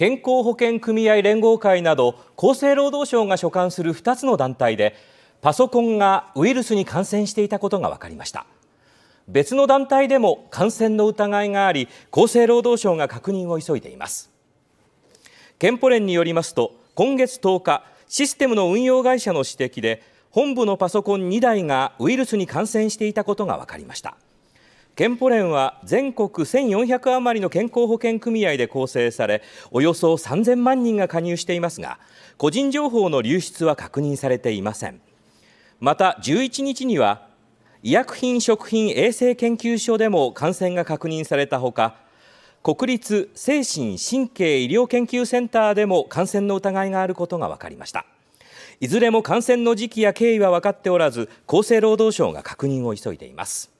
健康保険組合連合会など厚生労働省が所管する2つの団体でパソコンがウイルスに感染していたことが分かりました別の団体でも感染の疑いがあり厚生労働省が確認を急いでいます憲法連によりますと今月10日システムの運用会社の指摘で本部のパソコン2台がウイルスに感染していたことが分かりました健保連は全国1400余りの健康保険組合で構成されおよそ3000万人が加入していますが個人情報の流出は確認されていませんまた11日には医薬品食品衛生研究所でも感染が確認されたほか国立精神神経医療研究センターでも感染の疑いがあることが分かりましたいずれも感染の時期や経緯は分かっておらず厚生労働省が確認を急いでいます